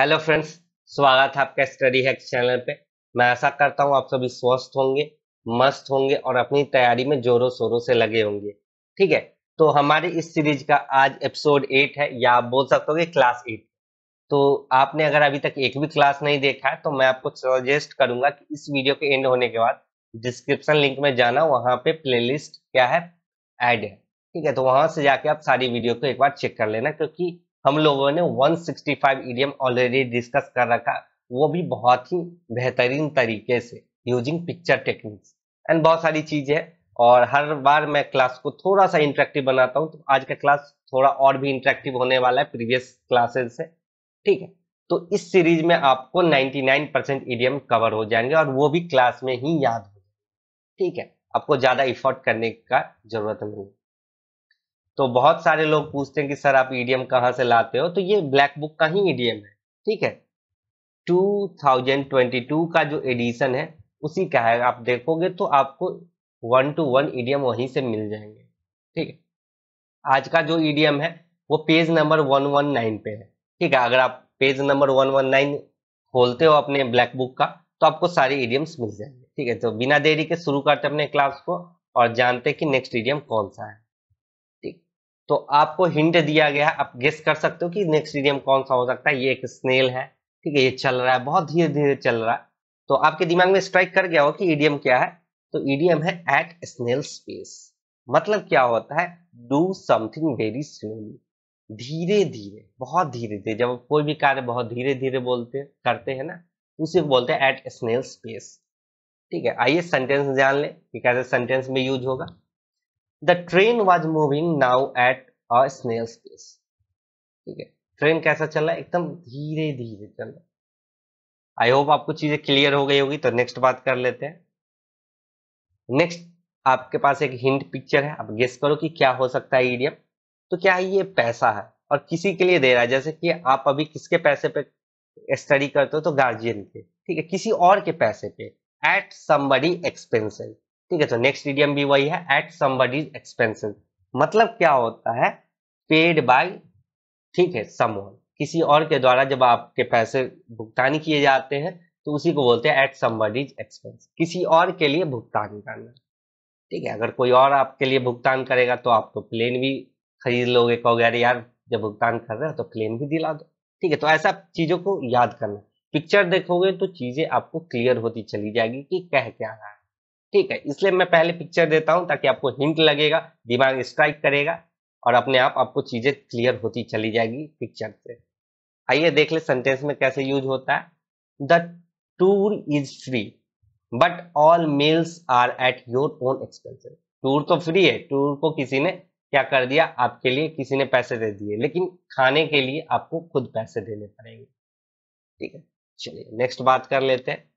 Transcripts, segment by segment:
Hello friends स्वागत है आपका स्टडी हैक्स चैनल पे मैं आशा करता हूँ आप सभी स्वस्थ होंगे मस्त होंगे और अपनी तैयारी में जोरों शोरों से लगे होंगे ठीक है तो हमारे इस सीरीज का आज एपिसोड एट है या आप बोल सकते हो क्लास एट तो आपने अगर अभी तक एक भी क्लास नहीं देखा है तो मैं आपको सजेस्ट करूंगा कि इस वीडियो के एंड होने के बाद डिस्क्रिप्शन लिंक में जाना वहाँ पे प्लेलिस्ट क्या है ऐड है ठीक है तो वहां से जाके आप सारी वीडियो को एक बार चेक कर लेना क्योंकि हम लोगों ने 165 सिक्सटी ऑलरेडी डिस्कस कर रखा वो भी बहुत ही बेहतरीन तरीके से यूजिंग पिक्चर टेक्निक्स एंड बहुत सारी चीजें हैं और हर बार मैं क्लास को थोड़ा सा इंटरेक्टिव बनाता हूँ तो आज का क्लास थोड़ा और भी इंटरेक्टिव होने वाला है प्रीवियस क्लासेस से ठीक है तो इस सीरीज में आपको 99 परसेंट ईडीएम कवर हो जाएंगे और वो भी क्लास में ही याद हो ठीक है आपको ज़्यादा इफर्ट करने का जरूरत नहीं तो बहुत सारे लोग पूछते हैं कि सर आप ईडीएम e कहाँ से लाते हो तो ये ब्लैक बुक का ही ईडीएम e है ठीक है 2022 का जो एडिशन है उसी का है आप देखोगे तो आपको वन टू वन ईडीएम वहीं से मिल जाएंगे ठीक है आज का जो ईडीएम e है वो पेज नंबर 119 पे है ठीक है अगर आप पेज नंबर 119 खोलते हो अपने ब्लैक बुक का तो आपको सारे ईडीएम्स मिल जाएंगे ठीक है तो बिना देरी के शुरू करते अपने क्लास को और जानते कि नेक्स्ट ईडीएम कौन सा है तो आपको हिंट दिया गया है आप गेस कर सकते हो कि नेक्स्ट इडियम कौन सा हो सकता है ये एक स्नेल है ठीक है ये चल रहा है बहुत धीरे धीरे चल रहा है तो आपके दिमाग में स्ट्राइक कर गया हो कि ईडीएम क्या है तो ईडीएम है एट स्नेल स्पेस मतलब क्या होता है डू समथिंग वेरी स्लोली धीरे धीरे बहुत धीरे धीरे जब कोई भी कार्य बहुत धीरे धीरे बोलते करते हैं ना तो उसे बोलते हैं एट स्नेल स्पेस ठीक है आइए सेंटेंस जान लें कि कैसे सेंटेंस में यूज होगा the train was moving now at a snail's pace ठीक है ट्रेन कैसा चल रहा है एकदम धीरे धीरे चल रहा है आई होप आपको चीजें क्लियर हो गई होगी तो नेक्स्ट बात कर लेते हैं नेक्स्ट आपके पास एक हिंट पिक्चर है आप गेस करो कि क्या हो सकता है ईडियम तो क्या है ये पैसा है और किसी के लिए दे रहा है जैसे कि आप अभी किसके पैसे पे स्टडी करते हो तो गार्जियन के ठीक है किसी और के पैसे पे एट समबडी एक्सपेंसिव ठीक है तो नेक्स्ट इडियम भी वही है एट समबडीज एक्सपेंसेस मतलब क्या होता है पेड बाय ठीक है समवन किसी और के द्वारा जब आपके पैसे भुगतान किए जाते हैं तो उसी को बोलते हैं एट समबडीज एक्सपेंस किसी और के लिए भुगतान करना ठीक है अगर कोई और आपके लिए भुगतान करेगा तो आप तो प्लेन भी खरीद लोगे कहोगे अरे यार जब भुगतान कर रहे हो तो प्लेन भी दिला दो ठीक है तो ऐसा चीजों को याद करना पिक्चर देखोगे तो चीजें आपको क्लियर होती चली जाएगी कि कह क्या रहा है ठीक है इसलिए मैं पहले पिक्चर देता हूं ताकि आपको हिंट लगेगा दिमाग स्ट्राइक करेगा और अपने आप आपको चीजें क्लियर होती चली जाएगी पिक्चर से आइए देख ले सेंटेंस में कैसे यूज होता है the tour is free but all meals are at your own expensive tour तो फ्री है टूर को किसी ने क्या कर दिया आपके लिए किसी ने पैसे दे दिए लेकिन खाने के लिए आपको खुद पैसे देने पड़ेंगे ठीक है चलिए नेक्स्ट बात कर लेते हैं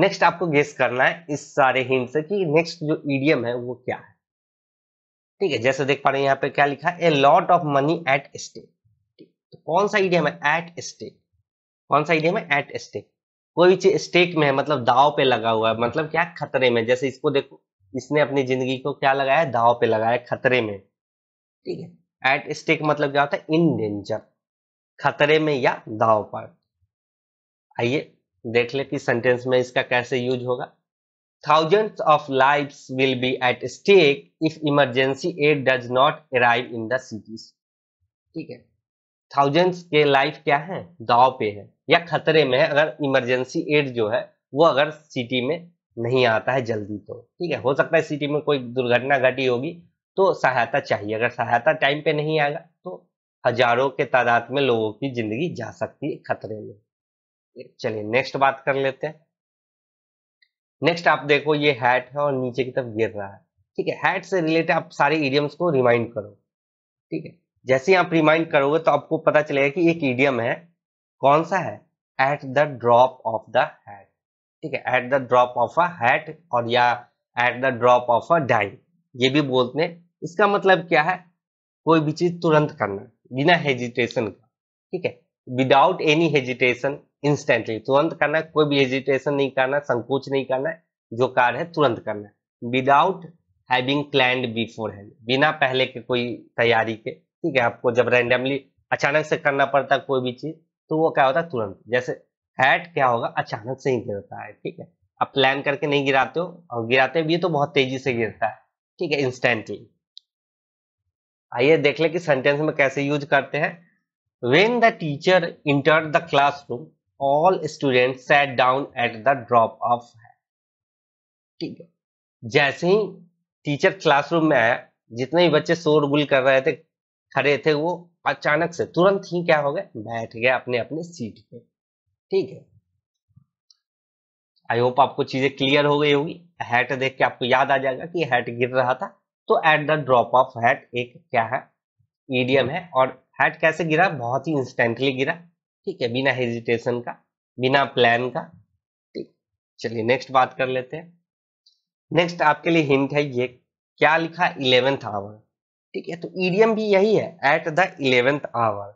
नेक्स्ट आपको गेस करना है इस सारे हिंट से कि नेक्स्ट जो ईडीएम है वो क्या है ठीक है जैसे देख पा रहे हैं यहाँ पे क्या लिखा है a lot of money at stake तो कौन सा ईडीएम है एट स्टेक कौन सा ईडीएम है एट स्टेक कोई चीज स्टेक में है मतलब दाव पे लगा हुआ है मतलब क्या खतरे में जैसे इसको देखो इसने अपनी जिंदगी को क्या लगाया दाव पे लगाया खतरे में ठीक है एट स्टेक मतलब क्या होता है इन डेंजर खतरे में या दाव पर आइए देख ले कि सेंटेंस में इसका कैसे यूज होगा thousand of life will be at stake if emergency aid does not arrive in the ठीक है थाउजेंड्स के लाइफ क्या है दाव पे है या खतरे में है अगर इमरजेंसी एड जो है वो अगर सिटी में नहीं आता है जल्दी तो ठीक है हो सकता है सिटी में कोई दुर्घटना घटी होगी तो सहायता चाहिए अगर सहायता टाइम पे नहीं आएगा तो हजारों के तादाद में लोगों की जिंदगी जा सकती है खतरे में चलिए नेक्स्ट बात कर लेते हैं नेक्स्ट आप देखो ये हैट है और नीचे की तरफ गिर रहा है ठीक है हैट से रिलेटेड आप सारे इडियम्स को रिमाइंड करो ठीक है जैसे आप रिमाइंड करोगे तो आपको पता चलेगा कि एक इडियम है कौन सा है at the drop of the hat ठीक है at the drop of a hat और या at the drop of a dime ये भी बोलते हैं इसका मतलब क्या है कोई भी चीज तुरंत करना बिना हेजिटेशन का ठीक है विदाउट एनी हेजिटेशन इंस्टेंटली तुरंत करना है कोई भी हेजिटेशन नहीं करना संकोच नहीं करना है जो कार्य है तुरंत करना है without having planned beforehand बिना पहले के कोई तैयारी के ठीक है आपको जब रैंडमली अचानक से करना पड़ता है कोई भी चीज तो वो क्या होता है तुरंत जैसे हैट क्या होगा अचानक से ही गिरता है ठीक है आप प्लान करके नहीं गिराते हो और गिराते भी तो बहुत तेजी से गिरता है ठीक है इंस्टेंटली आइए देख ले कि सेंटेंस में कैसे यूज करते हैं when the teacher enter the classroom all student set down at the drop of है ठीक है जैसे ही टीचर क्लासरूम में आया जितने भी बच्चे शोरगुल कर रहे थे खड़े थे वो अचानक से तुरंत ही क्या हो गए बैठ गए अपने अपने सीट पे ठीक है आई होप आपको चीजें क्लियर हो गई होगी हैट देख के आपको याद आ जाएगा कि हैट गिर रहा था तो at the drop of hat एक क्या है ईडियम है और हैट कैसे गिरा बहुत ही इंस्टेंटली गिरा ठीक है बिना हेजिटेशन का बिना प्लान का ठीक चलिए नेक्स्ट बात कर लेते हैं नेक्स्ट आपके लिए हिंट है ये क्या लिखा इलेवेंथ आवर ठीक है तो ईडीएम भी यही है एट द इलेवेंथ आवर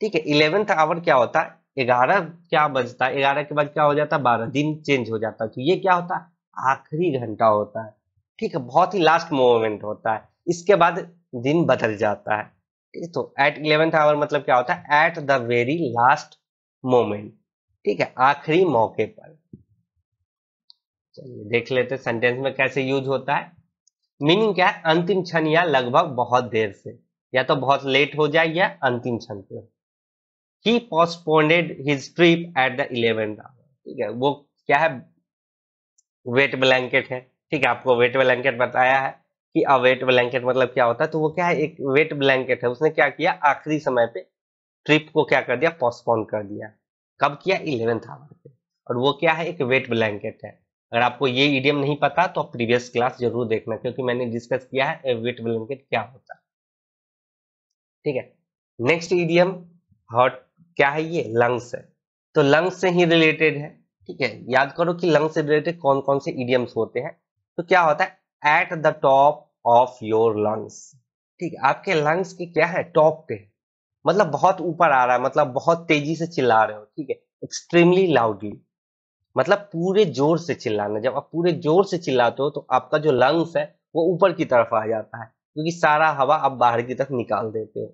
ठीक है इलेवेंथ आवर क्या होता है ग्यारह क्या बजता है ग्यारह के बाद क्या हो जाता है बारह दिन चेंज हो जाता है तो ये क्या होता है आखिरी घंटा होता है ठीक है बहुत ही लास्ट मोमेंट होता है इसके बाद दिन बदल जाता है ठीक है तो एट इलेवेंथ आवर मतलब क्या होता है at the very last moment ठीक है आखिरी मौके पर चलिए देख लेते सेंटेंस में कैसे यूज होता है मीनिंग क्या है अंतिम क्षण या लगभग बहुत देर से या तो बहुत लेट हो जाए या अंतिम क्षण पे ही postponed his trip at the eleventh hour ठीक है वो क्या है वेट ब्लैंकेट है ठीक है आपको वेट ब्लैंकेट बताया है कि आ वेट ब्लैंकेट मतलब क्या होता है तो वो क्या है एक वेट ब्लैंकेट है उसने क्या किया आखिरी समय पे ट्रिप को क्या कर दिया पोस्टपोन कर दिया कब किया इलेवेंथ आवर पे और वो क्या है एक वेट ब्लैंकेट है अगर आपको ये इडियम नहीं पता तो आप प्रीवियस क्लास जरूर देखना क्योंकि मैंने डिस्कस किया है वेट ब्लैंकेट क्या होता ठीक है नेक्स्ट इडियम हॉट क्या है ये लंग्स है तो लंग्स से ही रिलेटेड है ठीक है याद करो कि लंग्स से रिलेटेड कौन कौन से इडियम्स होते हैं तो क्या होता है at the top of your lungs ठीक है आपके लंग्स के क्या है टॉप पे मतलब बहुत ऊपर आ रहा है मतलब बहुत तेजी से चिल्ला रहे हो ठीक है एक्सट्रीमली लाउडली मतलब पूरे जोर से चिल्लाना जब आप पूरे जोर से चिल्लाते हो तो आपका जो लंग्स है वो ऊपर की तरफ आ जाता है क्योंकि सारा हवा आप बाहर की तरफ निकाल देते हो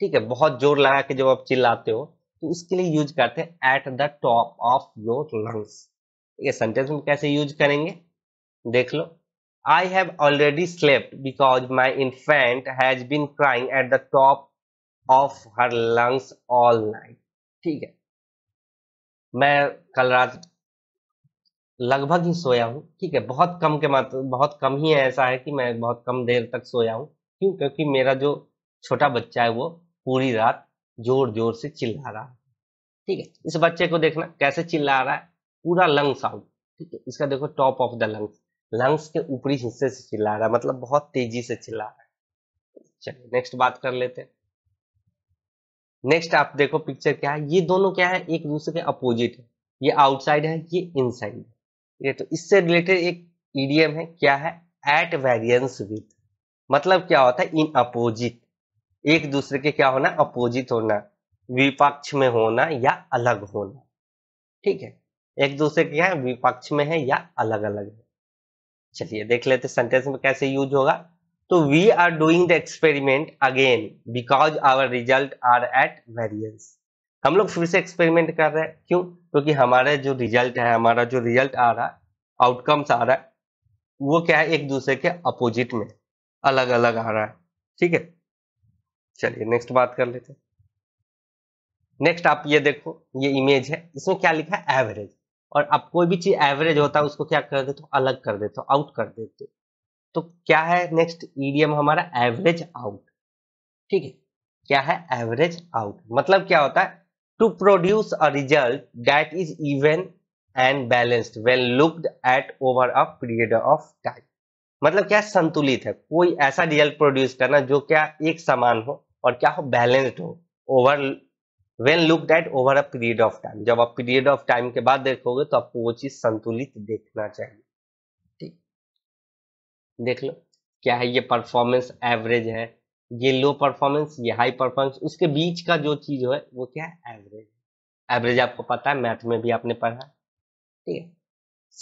ठीक है बहुत जोर लगा के जब आप चिल्लाते हो तो उसके लिए यूज करते हैं at the top of your lungs ठीक है सेंटेंस में कैसे यूज करेंगे देख लो I have already slept because my infant has been crying at the top of her lungs all night. ठीक है मैं कल रात लगभग ही सोया हूँ ठीक है बहुत कम के मात्र बहुत कम ही ऐसा है कि मैं बहुत कम देर तक सोया हूँ क्यों क्योंकि मेरा जो छोटा बच्चा है वो पूरी रात जोर जोर से चिल्ला रहा है ठीक है इस बच्चे को देखना कैसे चिल्ला रहा है पूरा लंग्स आउट ठीक है इसका देखो top of the lungs lungs के ऊपरी हिस्से से चिल्ला रहा है मतलब बहुत तेजी से चिल्ला रहा है चलिए नेक्स्ट बात कर लेते हैं नेक्स्ट आप देखो पिक्चर क्या है ये दोनों क्या है एक दूसरे के अपोजिट है ये आउटसाइड है ये इनसाइड है ये तो इससे रिलेटेड एक ईडीएम है क्या है एट वेरियंस विथ मतलब क्या होता है इन अपोजिट एक दूसरे के क्या होना अपोजिट होना विपक्ष में होना या अलग होना ठीक है एक दूसरे के क्या है विपक्ष में है या अलग अलग है चलिए देख लेते सेंटेंस में कैसे यूज होगा तो we are doing the experiment again because our result are at variance हम लोग फिर से एक्सपेरिमेंट कर रहे हैं क्यों क्योंकि हमारा जो रिजल्ट है हमारा जो रिजल्ट आ रहा है आउटकम्स आ रहा है वो क्या है एक दूसरे के अपोजिट में अलग अलग आ रहा है ठीक है चलिए नेक्स्ट बात कर लेते हैं नेक्स्ट आप ये देखो ये इमेज है इसमें क्या लिखा है एवरेज और अब कोई भी चीज एवरेज होता है उसको क्या कर देते हो अलग कर देते हो आउट कर देते हो तो क्या है नेक्स्ट ईडीएम हमारा एवरेज आउट ठीक है क्या है एवरेज आउट मतलब क्या होता है to produce a result that is even and balanced when looked at over a period of time मतलब क्या संतुलित है कोई ऐसा रिजल्ट प्रोड्यूस करना जो क्या एक समान हो और क्या हो बैलेंस्ड हो over when looked at over a period of time जब आप पीरियड ऑफ टाइम के बाद देखोगे तो आपको वो चीज संतुलित देखना चाहिए ठीक देख लो क्या है ये परफॉर्मेंस एवरेज है ये लो परफॉर्मेंस ये हाई परफॉर्मेंस उसके बीच का जो चीज है वो क्या है एवरेज एवरेज आपको पता है मैथ में भी आपने पढ़ा ठीक है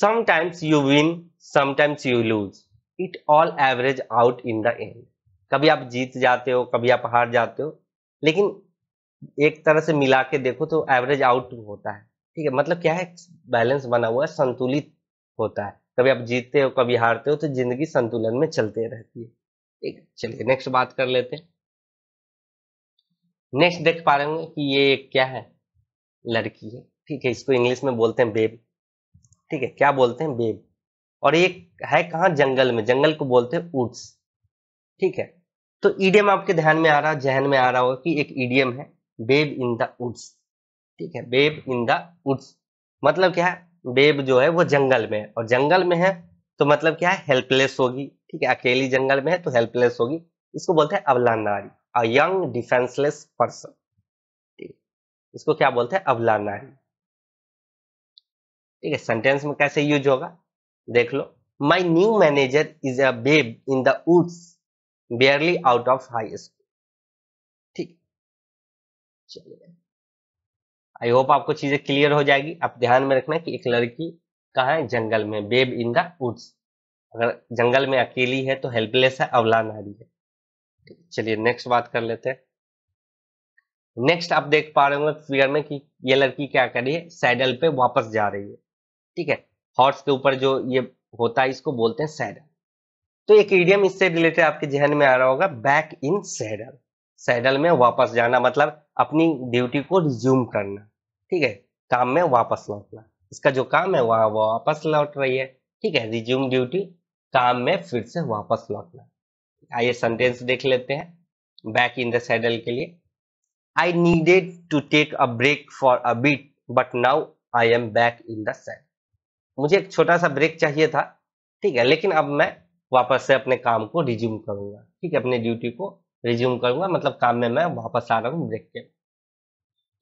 sometimes you win sometimes you lose it all average out in the end कभी आप जीत जाते हो कभी आप हार जाते हो लेकिन एक तरह से मिला के देखो तो एवरेज आउट होता है ठीक है मतलब क्या है बैलेंस बना हुआ है संतुलित होता है कभी आप जीतते हो कभी हारते हो तो जिंदगी संतुलन में चलते रहती है ठीक चलिए नेक्स्ट बात कर लेते हैं नेक्स्ट देख पा रहे होंगे कि ये क्या है लड़की है ठीक है इसको इंग्लिश में बोलते हैं बेब ठीक है क्या बोलते हैं बेब और ये है कहाँ जंगल में जंगल को बोलते हैं उड्स ठीक है तो ईडीएम आपके ध्यान में आ रहा जहन में आ रहा हो कि एक ईडीएम है बेब इन द वुड्स ठीक है बेब इन द वुड्स मतलब क्या है बेब जो है वो जंगल में है और जंगल में है तो मतलब क्या है हेल्पलेस होगी ठीक है अकेली जंगल में है तो हेल्पलेस होगी इसको बोलते हैं अवला नारी अ यंग डिफेंसलेस पर्सन ठीक इसको क्या बोलते हैं अवला नारी ठीक है सेंटेंस में कैसे यूज होगा देख लो my new manager is a babe in the woods barely out of high school चलिए आई होप आपको चीजें क्लियर हो जाएगी आप ध्यान में रखना कि एक लड़की कहा है जंगल में बेब इन द वुड्स अगर जंगल में अकेली है तो हेल्पलेस है अवला नारी है चलिए नेक्स्ट बात कर लेते हैं नेक्स्ट आप देख पा रहे होंगे फिगर में कि ये लड़की क्या कर रही है सैडल पे वापस जा रही है ठीक है हॉर्स के ऊपर जो ये होता है इसको बोलते हैं सैडल तो एक इडियम इससे रिलेटेड आपके जहन में आ रहा होगा बैक इन सैडल सैडल में वापस जाना मतलब अपनी ड्यूटी को रिज्यूम करना ठीक है काम में वापस लौटना इसका जो काम है वहां वह वापस लौट रही है ठीक है रिज्यूम ड्यूटी काम में फिर से वापस लौटना आइए सेंटेंस देख लेते हैं बैक इन द सैडल के लिए I needed to take a break for a bit but now I am back in the saddle मुझे एक छोटा सा ब्रेक चाहिए था ठीक है लेकिन अब मैं वापस से अपने काम को रिज्यूम करूंगा ठीक है अपने ड्यूटी को रिज्यूम करूंगा मतलब काम में मैं वापस आ रहा हूँ ब्रेक के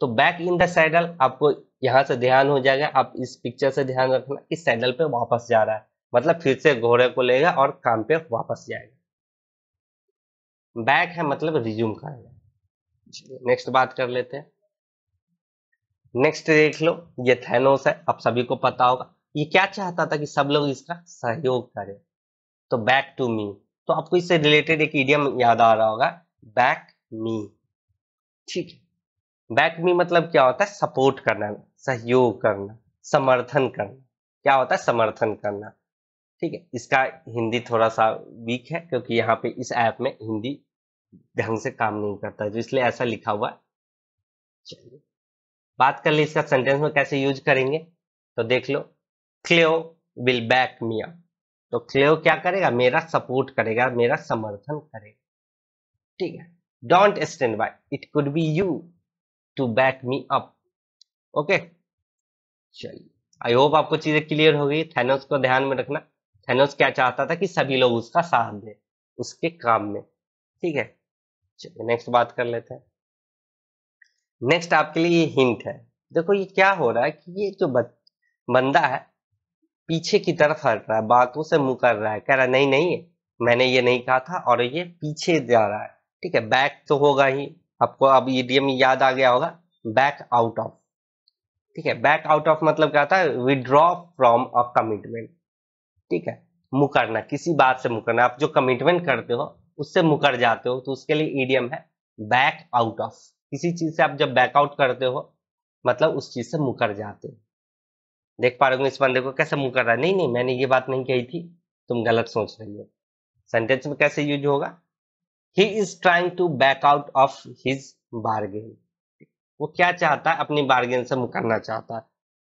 तो बैक इन द सैडल आपको यहाँ से ध्यान हो जाएगा आप इस पिक्चर से ध्यान रखना कि सैडल पे वापस जा रहा है मतलब फिर से घोड़े को लेगा और काम पे वापस जाएगा बैक है मतलब रिज्यूम करेगा नेक्स्ट बात कर लेते हैं नेक्स्ट देख लो ये थैनोस है आप सभी को पता होगा ये क्या चाहता था कि सब लोग इसका सहयोग करें तो बैक टू मी तो आपको इससे रिलेटेड एक ईडियम याद आ रहा होगा बैक मी ठीक है बैक मी मतलब क्या होता है सपोर्ट करना सहयोग करना समर्थन करना क्या होता है समर्थन करना ठीक है इसका हिंदी थोड़ा सा वीक है क्योंकि यहाँ पे इस ऐप में हिंदी ढंग से काम नहीं करता जो तो इसलिए ऐसा लिखा हुआ है चलिए बात कर ली इसका सेंटेंस में कैसे यूज करेंगे तो देख लो Cleo will back me up तो क्लेव क्या करेगा मेरा सपोर्ट करेगा मेरा समर्थन करेगा ठीक है don't stand by it could be you to back me up okay चलिए आई होप आपको चीजें क्लियर हो गई थैनोस को ध्यान में रखना थैनोस क्या चाहता था कि सभी लोग उसका साथ दें उसके काम में ठीक है चलिए नेक्स्ट बात कर लेते हैं नेक्स्ट आपके लिए ये हिंट है देखो ये क्या हो रहा है कि ये जो बंदा है पीछे की तरफ हट रहा है बातों से मुंह कर रहा है कह रहा है, नहीं नहीं मैंने ये नहीं कहा था और ये पीछे जा रहा है ठीक है बैक तो होगा ही आपको अब ईडीएम याद आ गया होगा बैक आउट ऑफ ठीक है बैक आउट ऑफ मतलब क्या था withdraw withdraw from a commitment ठीक है मुकरना किसी बात से मुकरना आप जो कमिटमेंट करते हो उससे मुकर जाते हो तो उसके लिए ईडीएम है बैक आउट ऑफ किसी चीज से आप जब बैकआउट करते हो मतलब उस चीज से मुकर जाते हो देख पा रहे हो इस बंदे को कैसे मुंह कर रहा है नहीं नहीं मैंने ये बात नहीं कही थी तुम गलत सोच रही हो सेंटेंस में कैसे यूज होगा he is trying to back out of his bargain वो क्या चाहता है अपनी बार्गेन से मुकरना चाहता है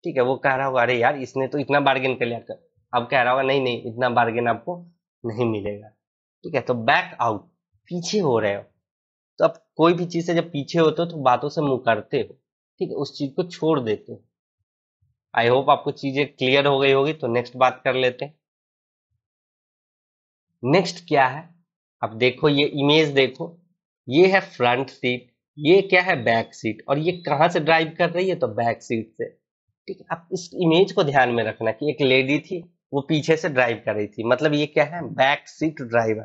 ठीक है वो कह रहा होगा अरे यार इसने तो इतना बार्गेन कर लिया कर अब कह रहा होगा नहीं नहीं इतना बार्गेन आपको नहीं मिलेगा ठीक है तो बैक आउट पीछे हो रहे हो तो आप कोई भी चीज से जब पीछे होते हो तो बातों से मुकरते हो ठीक है उस चीज को छोड़ देते हो आई होप आपको चीजें क्लियर हो गई होगी तो नेक्स्ट बात कर लेते नेक्स्ट क्या है आप देखो ये इमेज देखो ये है फ्रंट सीट ये क्या है बैक सीट और ये कहां से ड्राइव कर रही है तो बैक सीट से ठीक है अब इस इमेज को ध्यान में रखना कि एक लेडी थी वो पीछे से ड्राइव कर रही थी मतलब ये क्या है बैक सीट ड्राइवर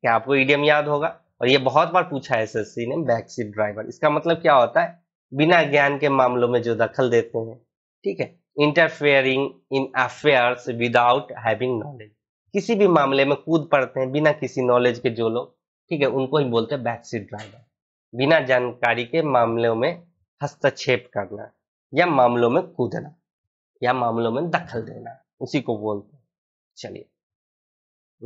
क्या आपको ईडियम याद होगा और ये बहुत बार पूछा है एसएससी ने बैक सीट ड्राइवर इसका मतलब क्या होता है बिना ज्ञान के मामलों में जो दखल देते हैं ठीक है interfering in affairs without having knowledge किसी भी मामले में कूद पड़ते हैं बिना किसी नॉलेज के जो लोग ठीक है उनको ही बोलते हैं बैकसीट ड्राइवर बिना जानकारी के मामलों में हस्तक्षेप करना या मामलों में कूदना या मामलों में दखल देना उसी को बोलते हैं चलिए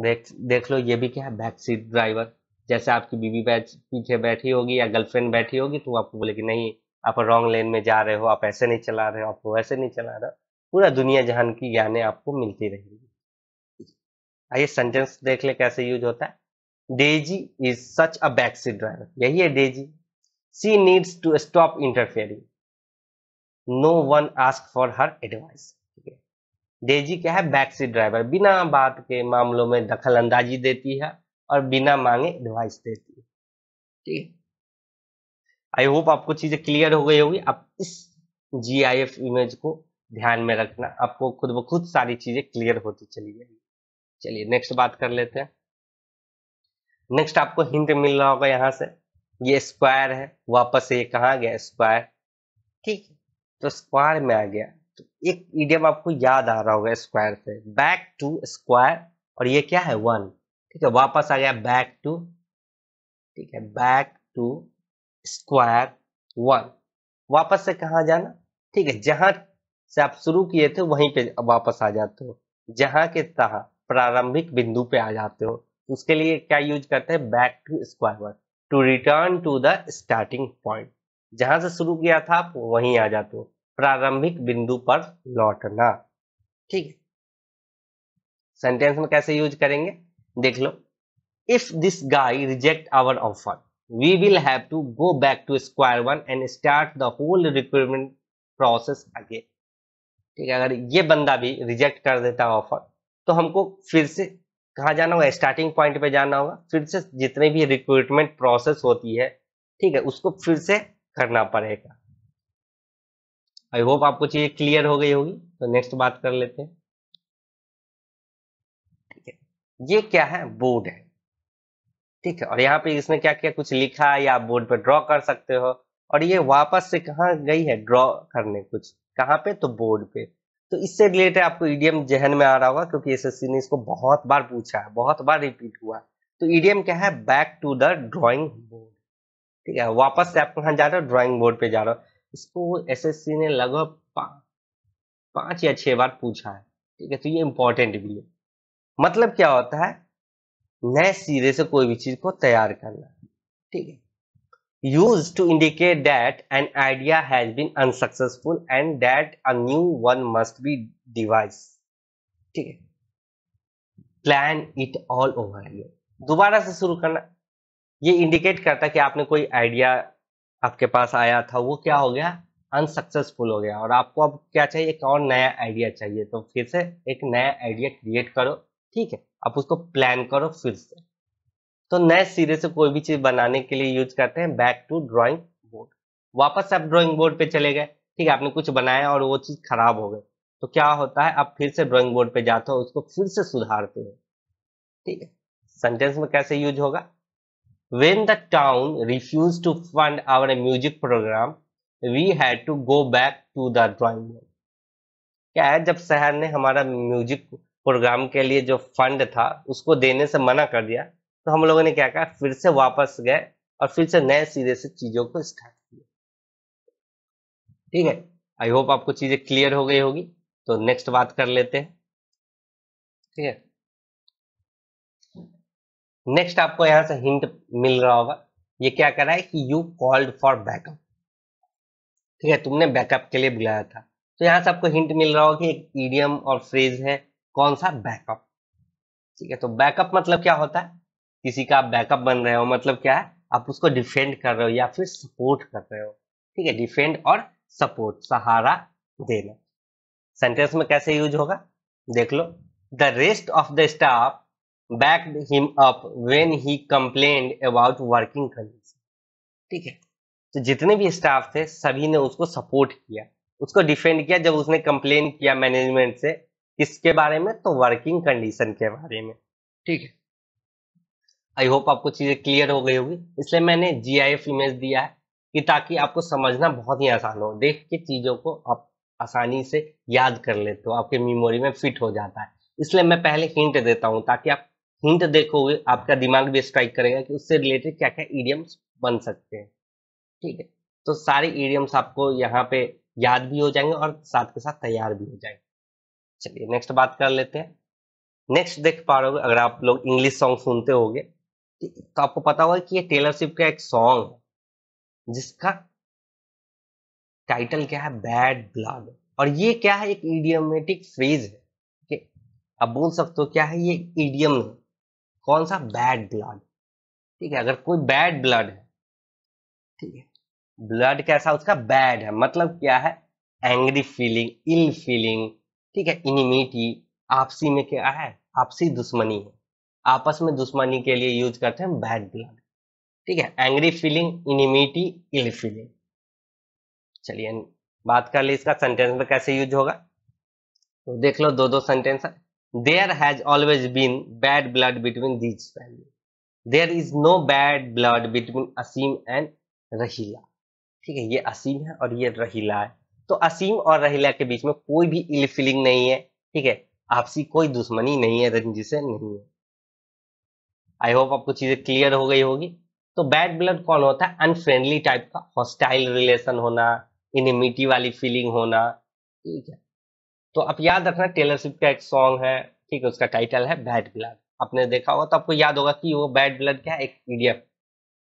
देख देख लो ये भी क्या है बैकसीट ड्राइवर जैसे आपकी बीवी बैठ पीछे बैठी होगी या गर्लफ्रेंड बैठी होगी तो आपको बोले कि नहीं आप रॉन्ग लेन में जा रहे हो आप ऐसे नहीं चला रहे हो आप वैसे नहीं चला रहे हो पूरा दुनिया जहान की ज्ञाने आपको मिलती रहेगी आइए सेंटेंस देख ले कैसे यूज होता है Daisy is such a back seat driver यही है Daisy she needs to stop interfering no one ask for her advice Daisy क्या है बैक सीट ड्राइवर बिना बात के मामलों में दखल अंदाजी देती है और बिना मांगे एडवाइस देती है ठीक है आई होप आपको चीज़ें क्लियर हो गई होगी आप इस जी इमेज को ध्यान में रखना आपको खुद ब खुद सारी चीज़ें क्लियर होती चली जाएगी चलिए नेक्स्ट बात कर लेते हैं नेक्स्ट आपको हिंट मिल रहा होगा यहाँ से ये स्क्वायर है वापस ये कहाँ गया स्क्वायर ठीक है तो स्क्वायर में आ गया तो एक ईडियम आपको याद आ रहा होगा स्क्वायर से बैक टू स्क्वायर और ये क्या है वन ठीक है वापस आ गया बैक टू ठीक है बैक टू स्क्वायर वन वापस से कहा जाना ठीक है जहां से आप शुरू किए थे वहीं पे वापस आ जाते हो जहां के तहा प्रारंभिक बिंदु पे आ जाते हो उसके लिए क्या यूज करते हैं back to square one to return to the starting point जहां से शुरू किया था आप वहीं आ जाते हो प्रारंभिक बिंदु पर लौटना ठीक है सेंटेंस में कैसे यूज करेंगे देख लो if this guy reject our offer we will have to go back to square one and start the whole recruitment process again ठीक है अगर ये बंदा भी reject कर देता offer तो हमको फिर से कहाँ जाना होगा स्टार्टिंग पॉइंट पे जाना होगा फिर से जितने भी रिक्रूटमेंट प्रोसेस होती है ठीक है उसको फिर से करना पड़ेगा आई होप आपको चीजें क्लियर हो गई होगी तो नेक्स्ट बात कर लेते हैं ठीक है ये क्या है बोर्ड है ठीक है और यहाँ पे इसने क्या किया कुछ लिखा या आप बोर्ड पे ड्रॉ कर सकते हो और ये वापस से कहाँ गई है ड्रॉ करने कुछ कहाँ पे तो बोर्ड पे तो इससे रिलेटेड आपको ईडीएम जहन में आ रहा होगा क्योंकि एस ने इसको बहुत बार पूछा है बहुत बार रिपीट हुआ तो ईडीएम क्या है back to the drawing board ठीक है वापस से आप कहा जा रहे हो ड्रॉइंग बोर्ड पे जा रहे हो इसको एस ने लगभग पा, पांच या छह बार पूछा है ठीक है तो ये इम्पोर्टेंट भी है मतलब क्या होता है नए सिरे से कोई भी चीज को तैयार करना ठीक है use to indicate that an idea has been unsuccessful and that a new one must be devise ठीक है plan it all over again दोबारा से शुरू करना ये इंडिकेट करता है कि आपने कोई आइडिया आपके पास आया था वो क्या हो गया अनसक्सेसफुल हो गया और आपको अब क्या चाहिए एक और नया आइडिया चाहिए तो फिर से एक नया आइडिया क्रिएट करो ठीक है आप उसको प्लान करो फिर से तो नए सिरे से कोई भी चीज बनाने के लिए यूज करते हैं बैक टू ड्रॉइंग बोर्ड वापस आप ड्रॉइंग बोर्ड पे चले गए ठीक है आपने कुछ बनाया और वो चीज खराब हो गई तो क्या होता है आप फिर से ड्रॉइंग बोर्ड पे जाते हो उसको फिर से सुधारते हो ठीक है सेंटेंस में कैसे यूज होगा when the town refuse to fund our a music program we had to go back to the drawing board क्या है जब शहर ने हमारा म्यूजिक प्रोग्राम के लिए जो फंड था उसको देने से मना कर दिया तो हम लोगों ने क्या कहा फिर से वापस गए और फिर से नए सिरे से चीजों को स्टार्ट किया ठीक है आई होप आपको चीजें क्लियर हो गई होगी तो नेक्स्ट बात कर लेते हैं ठीक है नेक्स्ट आपको यहां से हिंट मिल रहा होगा ये क्या कर रहा है कि यू कॉल्ड फॉर बैकअप ठीक है तुमने बैकअप के लिए बुलाया था तो यहां से आपको हिंट मिल रहा होगा कि एक ईडियम और फ्रेज है कौन सा बैकअप ठीक है तो बैकअप मतलब क्या होता है किसी का बैकअप बन रहे हो मतलब क्या है आप उसको डिफेंड कर रहे हो या फिर सपोर्ट कर रहे हो ठीक है डिफेंड और सपोर्ट सहारा देना सेंटेंस में कैसे यूज होगा देख लो the rest of the staff back him up when he complain about working condition ठीक है तो जितने भी स्टाफ थे सभी ने उसको सपोर्ट किया उसको डिफेंड किया जब उसने कंप्लेन किया मैनेजमेंट से किसके बारे में तो वर्किंग कंडीशन के बारे में ठीक है आई होप आपको चीजें क्लियर हो गई होगी इसलिए मैंने जी इमेज दिया है कि ताकि आपको समझना बहुत ही आसान हो देख के चीजों को आप आसानी से याद कर लेते हो आपके मेमोरी में फिट हो जाता है इसलिए मैं पहले हिंट देता हूँ ताकि आप हिंट देखोगे आपका दिमाग भी स्ट्राइक करेगा कि उससे रिलेटेड क्या क्या इडियम्स बन सकते हैं ठीक है तो सारे इडियम्स आपको यहाँ पे याद भी हो जाएंगे और साथ के साथ तैयार भी हो जाएंगे चलिए नेक्स्ट बात कर लेते हैं नेक्स्ट देख पा रहे हो अगर आप लोग इंग्लिश सॉन्ग सुनते होगे तो आपको पता होगा कि ये टेलर शिप का एक सॉन्ग है जिसका टाइटल क्या है बैड ब्लड और ये क्या है एक इडियोमेटिक फ्रेज है ठीक अब बोल सकते हो क्या है ये इडियम है कौन सा बैड ब्लड ठीक है अगर कोई बैड ब्लड है ठीक है ब्लड कैसा उसका बैड है मतलब क्या है एंग्री फीलिंग इल फीलिंग ठीक है इनिमिटी आपसी में क्या है आपसी दुश्मनी है आपस में दुश्मनी के लिए यूज करते हैं बैड ब्लड ठीक है angry feeling enmity ill feeling चलिए बात कर ली इसका सेंटेंस में कैसे यूज होगा तो देख लो दो दो सेंटेंस है there has always been bad blood between these family there is no bad blood between Aseem and Raheela ठीक है ये असीम है और ये रहीला है तो असीम और रहीला के बीच में कोई भी इल फीलिंग नहीं है ठीक है आपसी कोई दुश्मनी नहीं है रंजी से नहीं है आई होप आपको चीजें क्लियर हो गई होगी तो बैड ब्लड कौन होता है अनफ्रेंडली टाइप का हॉस्टाइल रिलेशन होना इनिमिटी वाली फीलिंग होना ठीक है तो आप याद रखना टेलर स्विफ्ट का एक सॉन्ग है ठीक है उसका टाइटल है बैड ब्लड आपने देखा होगा तो आपको याद होगा कि वो बैड ब्लड क्या है एक पीडीएफ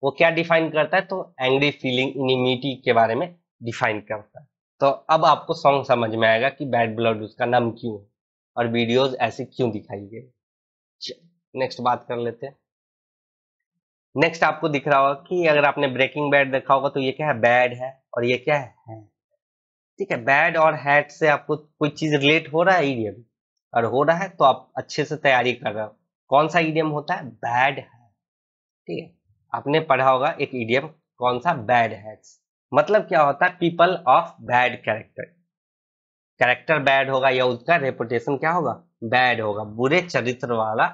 वो क्या डिफाइन करता है तो एंग्री फीलिंग इनिमिटी के बारे में डिफाइन करता है तो अब आपको सॉन्ग समझ में आएगा कि बैड ब्लड उसका नाम क्यों है और वीडियोस ऐसे क्यों दिखाई गई नेक्स्ट बात कर लेते हैं नेक्स्ट आपको दिख रहा होगा कि अगर आपने ब्रेकिंग बैड देखा होगा तो ये क्या है बैड है और ये क्या है ठीक है बैड और हैट से आपको कोई चीज रिलेट हो रहा है ईडियम और हो रहा है तो आप अच्छे से तैयारी कर रहे हो कौन सा ईडियम होता है बैड है ठीक है आपने पढ़ा होगा एक ईडियम कौन सा बैड है मतलब क्या होता है people of bad character character bad होगा या उसका रेपुटेशन क्या होगा बैड होगा बुरे चरित्र वाला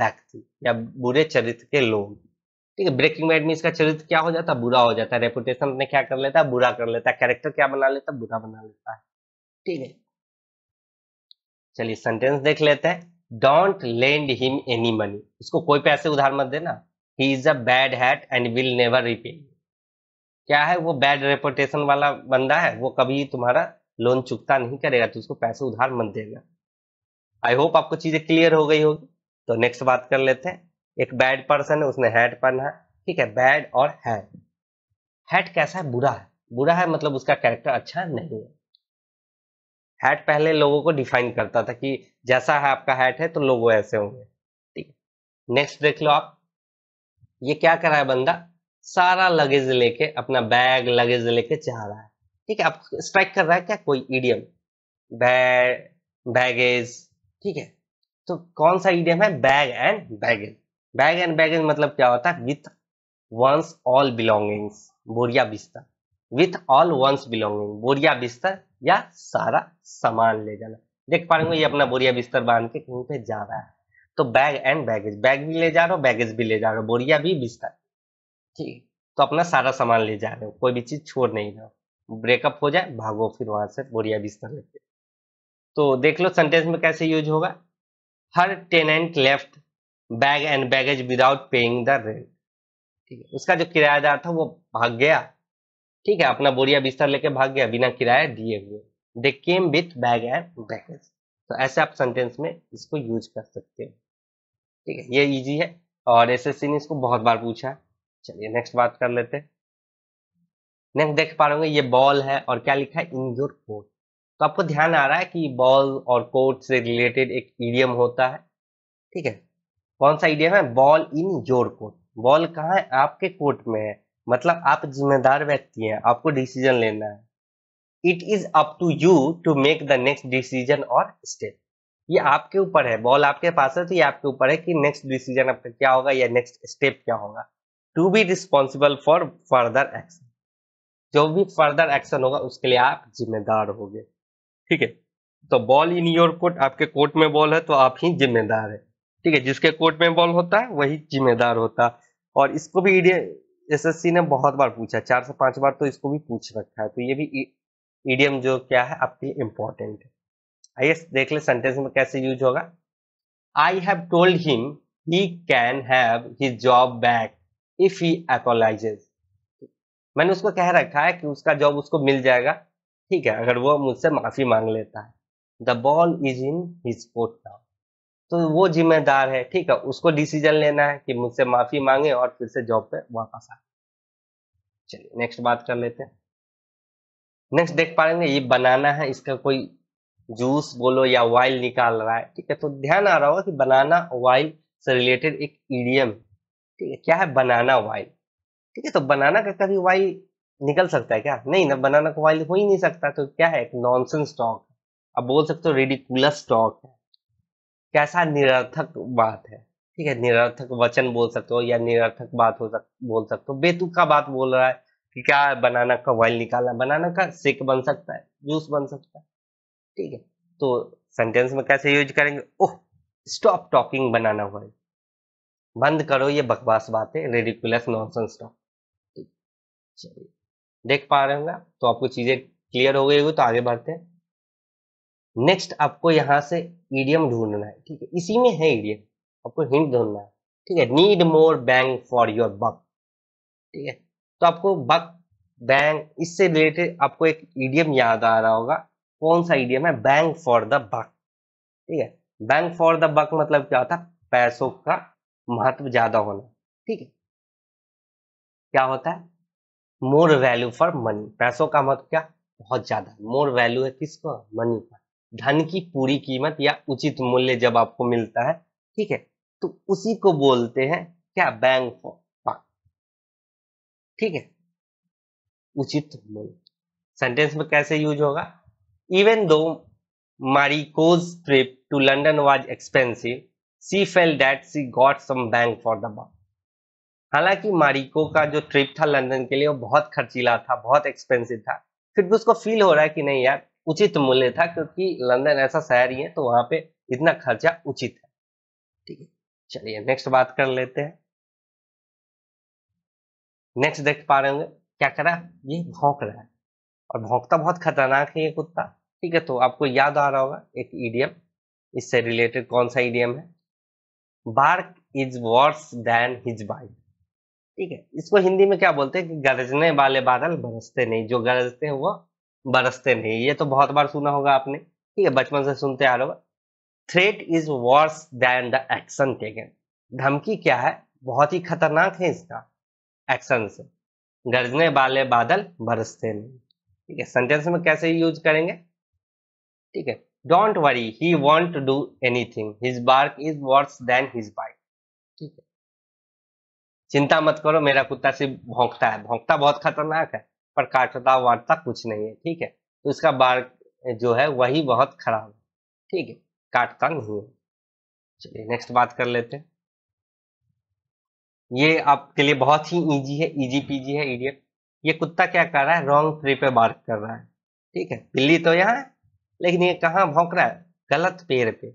व्यक्ति या बुरे चरित्र के लोग ठीक है ब्रेकिंग बैड में इसका चरित्र क्या हो जाता बुरा हो जाता है रेपुटेशन अपने क्या कर लेता है बुरा कर लेता है कैरेक्टर क्या बना लेता बुरा बना लेता है ठीक है चलिए सेंटेंस देख लेते हैं don't lend him any money इसको कोई पैसे उधार मत देना he is a bad hat and will never repay क्या है वो बैड रेपुटेशन वाला बंदा है वो कभी तुम्हारा लोन चुकता नहीं करेगा तो उसको पैसे उधार मत देगा आई होप आपको चीजें क्लियर हो गई होगी तो नेक्स्ट बात कर लेते हैं एक बैड पर्सन है उसने हैड पहना है ठीक है बैड और हैड हैड कैसा है बुरा है बुरा है मतलब उसका कैरेक्टर अच्छा नहीं है हैट पहले लोगों को डिफाइन करता था कि जैसा है आपका हैट है तो लोग ऐसे होंगे ठीक है नेक्स्ट देख लो आप ये क्या कर रहा है बंदा सारा लगेज लेके अपना बैग लगेज लेके जा रहा है ठीक है आप स्ट्राइक कर रहा है क्या कोई ईडियम बैग बैगेज ठीक है तो कौन सा ईडियम है bag and baggage bag and baggage मतलब क्या होता है विथ वंस ऑल बिलोंगिंग्स बोरिया बिस्तर विथ ऑल वंस बिलोंगिंग बोरिया बिस्तर या सारा सामान ले जाना देख पा रहे हो ये अपना बोरिया बिस्तर बांध के कहीं पे जा रहा है तो बैग एंड बैगेज बैग भी ले जा रहा हो बैगेज भी ले जा रहा हो बोरिया भी बिस्तर जी तो अपना सारा सामान ले जा रहे हो कोई भी चीज छोड़ नहीं रहा ब्रेकअप हो जाए भागो फिर वहां से बोरिया बिस्तर लेके तो देख लो सेंटेंस में कैसे यूज होगा her tenant left bag and baggage without paying the rent ठीक है उसका जो किरायादार था वो भाग गया ठीक है अपना बोरिया बिस्तर लेके भाग गया बिना किराया दिए हुए they came with bag and baggage तो ऐसे आप सेंटेंस में इसको यूज कर सकते हो ठीक है ये इजी है और एस एस सी ने इसको बहुत बार पूछा है चलिए नेक्स्ट बात कर लेते नेक्स्ट देख पा रहे होंगे ये बॉल है और क्या लिखा है इंजोर कोर्ट तो आपको ध्यान आ रहा है कि बॉल और कोर्ट से रिलेटेड एक इडियम होता है ठीक है कौन सा इडियम है बॉल इन जोर कोर्ट बॉल कहाँ है आपके कोर्ट में है मतलब आप जिम्मेदार व्यक्ति हैं आपको डिसीजन लेना है it is up to you to make the next decision और स्टेप ये आपके ऊपर है बॉल आपके पास है तो ये आपके ऊपर है कि नेक्स्ट डिसीजन आपका क्या होगा या नेक्स्ट स्टेप क्या होगा to be responsible for further action जो भी फर्दर एक्शन होगा उसके लिए आप जिम्मेदार गए ठीक है तो बॉल इन योर कोर्ट आपके कोर्ट में बॉल है तो आप ही जिम्मेदार है ठीक है जिसके कोर्ट में बॉल होता है वही जिम्मेदार होता है और इसको भी एसएससी e ने बहुत बार पूछा चार से पांच बार तो इसको भी पूछ रखा है तो ये भी ईडीएम e, e जो क्या है आपके लिए इम्पोर्टेंट है आइए देख ले सेंटेंस में कैसे यूज होगा I have told him he can have his job back if he apologises मैंने उसको कह रखा है कि उसका जॉब उसको मिल जाएगा ठीक है अगर वो मुझसे माफी मांग लेता है the ball is in his court now तो वो जिम्मेदार है ठीक है उसको डिसीजन लेना है कि मुझसे माफी मांगे और फिर से जॉब पे वापस आए चलिए नेक्स्ट बात कर लेते हैं नेक्स्ट देख पा पाएंगे ये बनाना है इसका कोई जूस बोलो या वाइल निकाल रहा है ठीक है तो ध्यान आ रहा होगा कि बनाना वाइल से रिलेटेड एक ईडीएम ठीक है क्या है बनाना वाइल ठीक है तो बनाना का कभी वाइल निकल सकता है क्या नहीं ना बनाना का वाइल हो ही नहीं सकता तो क्या है एक नॉनसेंस स्टॉक अब बोल सकते हो रेडिकुलस स्टॉक है कैसा निरर्थक बात है ठीक है निरर्थक वचन बोल सकते हो या निरर्थक बात हो सक बोल सकते हो बेतुका बात बोल रहा है कि क्या है बनाना का वाइल निकालना बनाना का सिक बन सकता है जूस बन सकता है ठीक है तो सेंटेंस में कैसे यूज करेंगे oh stop talking banana oil बंद करो ये बकवास बातें रेडिकुलस नॉन स्टॉक चलिए देख पा रहे होंगे तो आपको चीजें क्लियर हो गई होगी तो आगे बढ़ते हैं नेक्स्ट आपको यहां से ईडीएम ढूंढना है ठीक है इसी में है ईडीएम आपको हिंट ढूंढना है ठीक है need more bang for your buck ठीक है तो आपको बक बैंक इससे रिलेटेड आपको एक ईडीएम याद आ रहा होगा कौन सा ईडीएम है बैंक फॉर द बक ठीक है बैंक फॉर द बक मतलब क्या होता है पैसों का महत्व ज्यादा होना ठीक है क्या होता है मोर वैल्यू फॉर मनी पैसों का महत्व क्या बहुत ज्यादा मोर वैल्यू है किसको मनी का धन की पूरी कीमत या उचित मूल्य जब आपको मिलता है ठीक है तो उसी को बोलते हैं क्या बैंक फॉर ठीक है उचित मूल्य सेंटेंस में कैसे यूज होगा even though Mariko's trip to London was expensive she felt that she got some bang for the buck हालांकि मारिको का जो ट्रिप था लंदन के लिए वो बहुत खर्चीला था बहुत एक्सपेंसिव था फिर भी उसको फील हो रहा है कि नहीं यार उचित मूल्य था क्योंकि लंदन ऐसा शहर ही है तो वहां पे इतना खर्चा उचित है ठीक है चलिए नेक्स्ट बात कर लेते हैं नेक्स्ट देख पा रहे होंगे क्या करा ये भौंक रहा है और भौंकता बहुत खतरनाक है ये कुत्ता ठीक है तो आपको याद आ रहा होगा एक ईडीएम इससे रिलेटेड कौन सा ईडीएम है bark is worse than his bite ठीक है इसको हिंदी में क्या बोलते हैं कि गरजने वाले बादल बरसते नहीं जो गरजते हैं वो बरसते नहीं ये तो बहुत बार सुना होगा आपने ठीक है बचपन से सुनते आ हो threat is worse than the action taken धमकी क्या है बहुत ही खतरनाक है इसका एक्शन से गरजने वाले बादल बरसते नहीं ठीक है सेंटेंस में कैसे यूज करेंगे ठीक है don't worry he won't to do anything his bark is worse than his bite ठीक है चिंता मत करो मेरा कुत्ता सिर्फ भोंकता है भोंकता बहुत खतरनाक है पर काटता वाटता कुछ नहीं है ठीक है तो इसका बार्क जो है वही बहुत खराब है ठीक है काटता नहीं है चलिए नेक्स्ट बात कर लेते हैं ये आपके लिए बहुत ही इजी है इजी पीजी है इडियट ये कुत्ता क्या कर रहा है रॉन्ग ट्री पे बार्क कर रहा है ठीक है बिल्ली तो यहाँ लेकिन ये कहाँ भौंक रहा है गलत पेड़ पे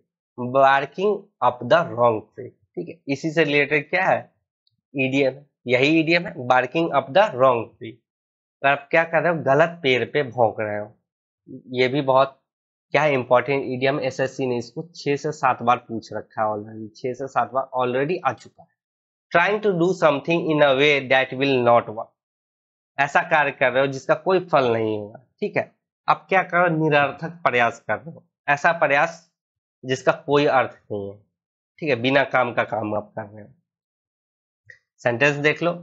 barking up the wrong tree ठीक है इसी से रिलेटेड क्या है ईडीएम e यही ईडीएम e है barking up the wrong tree आप क्या कर रहे हो गलत पेड़ पे भौंक रहे हो ये भी बहुत क्या है इंपॉर्टेंट ईडीएम एसएससी ने इसको छह से सात बार पूछ रखा है ऑलरेडी छह से सात बार ऑलरेडी आ चुका है trying to do something in a way that will not work ऐसा कार्य कर रहे हो जिसका कोई फल नहीं होगा ठीक है आप क्या कर रहे हो निरर्थक प्रयास कर रहे हो ऐसा प्रयास जिसका कोई अर्थ नहीं है ठीक है बिना काम का काम आप कर रहे हो सेंटेंस देख लो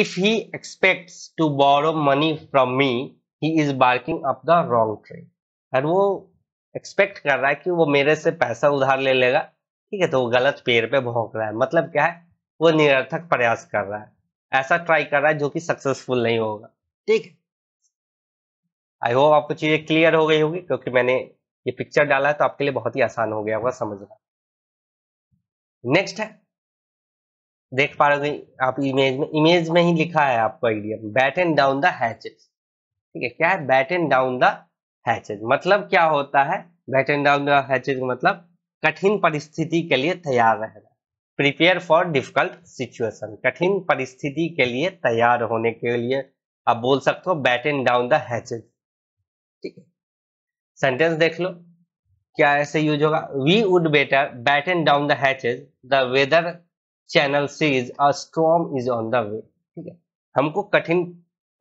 if he expect to borrow money from me he is barking up the wrong tree अगर वो एक्सपेक्ट कर रहा है कि वो मेरे से पैसा उधार ले लेगा ठीक है तो वो गलत पेड़ पे भोंक रहा है मतलब क्या है वो निरर्थक प्रयास कर रहा है ऐसा ट्राई कर रहा है जो कि सक्सेसफुल नहीं होगा ठीक है आई होप आपको चीज़ें क्लियर हो गई होगी क्योंकि मैंने ये पिक्चर डाला है तो आपके लिए बहुत ही आसान हो गया होगा समझना नेक्स्ट है देख पा रहे आप इमेज में इमेज में ही लिखा है आपको idea batten down the hatches ठीक है क्या है batten down the hatches मतलब क्या होता है batten down the hatches मतलब कठिन परिस्थिति के लिए तैयार रहना प्रिपेयर फॉर डिफिकल्ट सिचुएशन कठिन परिस्थिति के लिए तैयार होने के लिए आप बोल सकते हो batten down the hatches ठीक है सेंटेंस देख लो क्या ऐसे यूज होगा we would better batten down the hatches the weather channel says a storm is on the way ठीक है हमको कठिन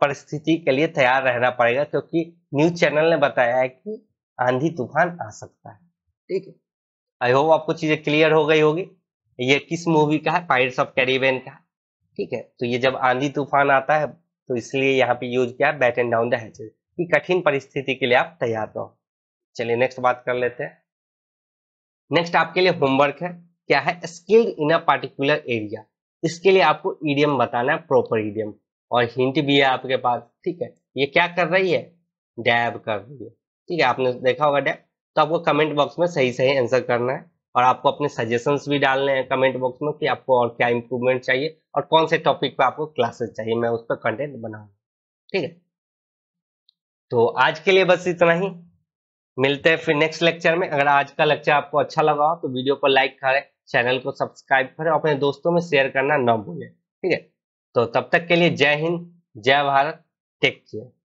परिस्थिति के लिए तैयार रहना पड़ेगा क्योंकि न्यूज चैनल ने बताया है कि आंधी तूफान आ सकता है ठीक है आई होप आपको चीजें क्लियर हो गई होगी ये किस मूवी का है पायरेट्स ऑफ कैरिबियन का ठीक है तो ये जब आंधी तूफान आता है तो इसलिए यहाँ पे यूज किया batten down the hatches कि कठिन परिस्थिति के लिए आप तैयार रहो चलिए नेक्स्ट बात कर लेते हैं नेक्स्ट आपके लिए होमवर्क है क्या है skilled in a particular area इसके लिए आपको ईडियम बताना है प्रॉपर ईडियम और हिंट भी है आपके पास ठीक है ये क्या कर रही है डैब कर रही है ठीक है आपने देखा होगा डैब तो आपको कमेंट बॉक्स में सही सही आंसर करना है और आपको अपने सजेशंस भी डालने हैं कमेंट बॉक्स में कि आपको और क्या इम्प्रूवमेंट चाहिए और कौन से टॉपिक पे आपको क्लासेस चाहिए मैं उस पर कंटेंट बनाऊंगा ठीक है तो आज के लिए बस इतना ही मिलते हैं फिर नेक्स्ट लेक्चर में अगर आज का लेक्चर आपको अच्छा लगा हो तो वीडियो को लाइक करें चैनल को सब्सक्राइब करें और अपने दोस्तों में शेयर करना ना भूलें ठीक है तो तब तक के लिए जय हिंद जय भारत टेक केयर